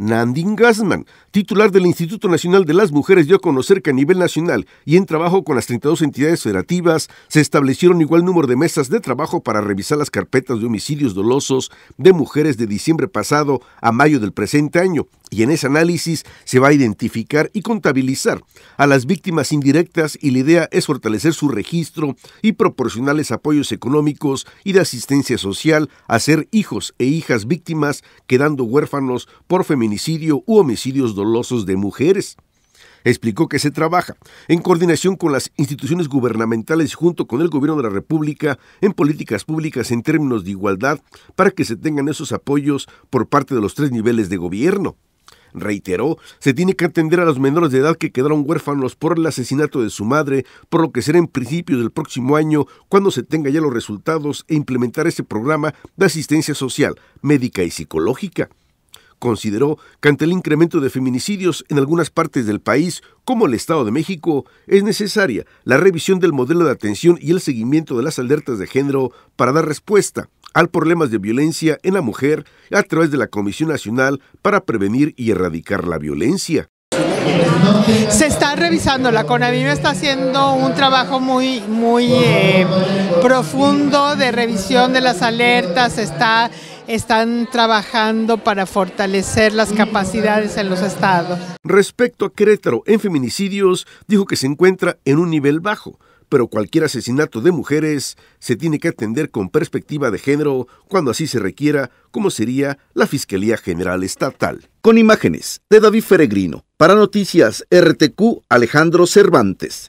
Nandine Gassman, titular del Instituto Nacional de las Mujeres, dio a conocer que a nivel nacional y en trabajo con las 32 entidades federativas se establecieron igual número de mesas de trabajo para revisar las carpetas de homicidios dolosos de mujeres de diciembre pasado a mayo del presente año y en ese análisis se va a identificar y contabilizar a las víctimas indirectas y la idea es fortalecer su registro y proporcionarles apoyos económicos y de asistencia social a ser hijos e hijas víctimas quedando huérfanos por feminicidio homicidio u homicidios dolosos de mujeres. Explicó que se trabaja en coordinación con las instituciones gubernamentales junto con el Gobierno de la República en políticas públicas en términos de igualdad para que se tengan esos apoyos por parte de los tres niveles de gobierno. Reiteró, se tiene que atender a los menores de edad que quedaron huérfanos por el asesinato de su madre, por lo que será en principios del próximo año cuando se tenga ya los resultados e implementar ese programa de asistencia social, médica y psicológica. Consideró que ante el incremento de feminicidios en algunas partes del país, como el Estado de México, es necesaria la revisión del modelo de atención y el seguimiento de las alertas de género para dar respuesta al problema de violencia en la mujer a través de la Comisión Nacional para Prevenir y Erradicar la Violencia. Se está revisando, la CONAVIM está haciendo un trabajo muy, muy eh, profundo de revisión de las alertas, está están trabajando para fortalecer las capacidades en los estados. Respecto a Querétaro en feminicidios, dijo que se encuentra en un nivel bajo, pero cualquier asesinato de mujeres se tiene que atender con perspectiva de género cuando así se requiera, como sería la Fiscalía General Estatal. Con imágenes de David Feregrino, para Noticias RTQ Alejandro Cervantes.